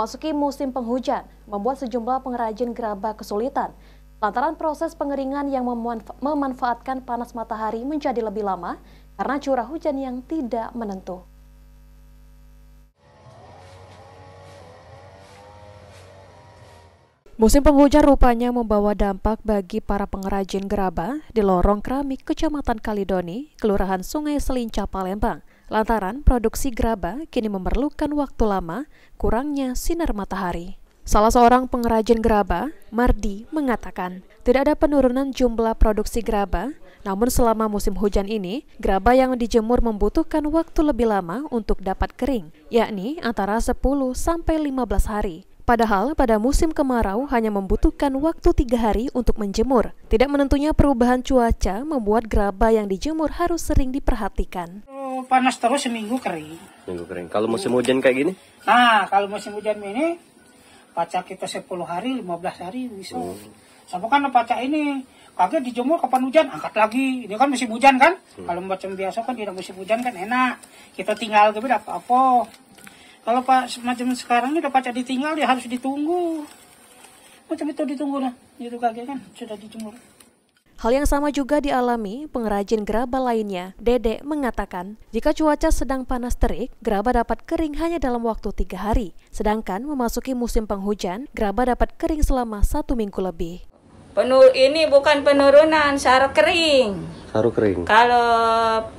Memasuki musim penghujan membuat sejumlah pengrajin gerabah kesulitan lantaran proses pengeringan yang memanfaatkan panas matahari menjadi lebih lama karena curah hujan yang tidak menentu. Musim penghujan rupanya membawa dampak bagi para pengrajin gerabah di lorong keramik Kecamatan Kalidoni, Kelurahan Sungai Selinca, Palembang lantaran produksi gerabah kini memerlukan waktu lama kurangnya sinar matahari. Salah seorang pengrajin gerabah, Mardi, mengatakan tidak ada penurunan jumlah produksi gerabah, namun selama musim hujan ini, gerabah yang dijemur membutuhkan waktu lebih lama untuk dapat kering, yakni antara 10 sampai 15 hari. Padahal pada musim kemarau hanya membutuhkan waktu tiga hari untuk menjemur. Tidak menentunya perubahan cuaca membuat gerabah yang dijemur harus sering diperhatikan panas terus seminggu kering. Seminggu kering. Kalau musim hujan kayak gini? Nah, kalau musim hujan ini pacak kita 10 hari, 15 hari bisa. Hmm. Sama kan pacak ini kaget dijemur kapan hujan angkat lagi ini kan musim hujan kan hmm. kalau macam biasa kan tidak musim hujan kan enak kita tinggal gitu apa apa kalau pak semacam sekarang ini udah pacak ditinggal ya harus ditunggu macam itu ditunggu lah Itu kaget kan sudah dijemur Hal yang sama juga dialami pengrajin gerabah lainnya, Dede mengatakan, jika cuaca sedang panas terik, gerabah dapat kering hanya dalam waktu tiga hari. Sedangkan memasuki musim penghujan, gerabah dapat kering selama satu minggu lebih. Penur ini bukan penurunan, saru kering. Saru kering. Kalau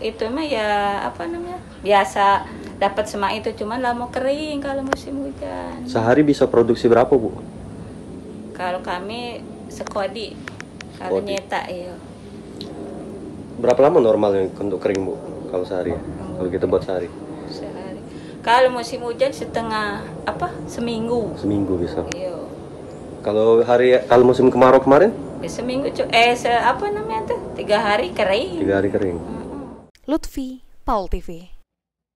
itu mah ya apa namanya? Biasa dapat semak itu cuman lama kering kalau musim hujan. Sehari bisa produksi berapa, Bu? Kalau kami sekodi kalau oh, nyetak iya berapa lama normal untuk kering bu kalau sehari ya? oh. kalau kita buat sehari sehari kalau musim hujan setengah apa seminggu seminggu bisa iya kalau hari kalau musim kemarau kemarin ya, seminggu cu eh se apa namanya tuh tiga hari kering tiga hari kering Lutfi Paul TV